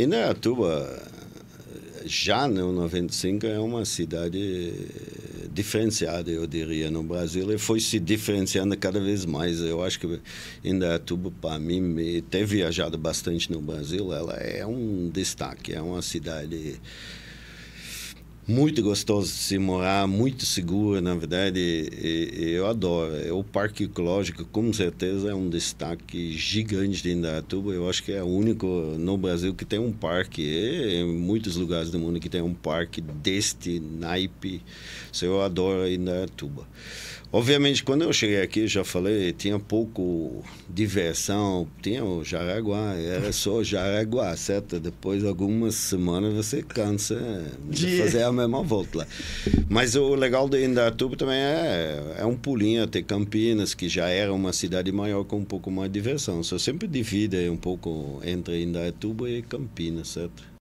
E Indaiatuba, né, já no 95, é uma cidade diferenciada, eu diria, no Brasil. E foi se diferenciando cada vez mais. Eu acho que Indaiatuba, para mim, ter viajado bastante no Brasil, ela é um destaque, é uma cidade muito gostoso de se morar, muito seguro, na verdade, e, e eu adoro. É, o Parque Ecológico, com certeza, é um destaque gigante de Indaiatuba. Eu acho que é o único no Brasil que tem um parque, e em muitos lugares do mundo que tem um parque deste naipe. eu adoro Indaiatuba. Obviamente, quando eu cheguei aqui, já falei, tinha pouco diversão, tinha o Jaraguá, era só Jaraguá, certo? Depois, algumas semanas, você cansa de fazer a mesmo à volta lá. Mas o legal de Indaiatuba também é, é um pulinho até Campinas, que já era uma cidade maior com um pouco mais de diversão. Só sempre divide um pouco entre Indaiatuba e Campinas, certo?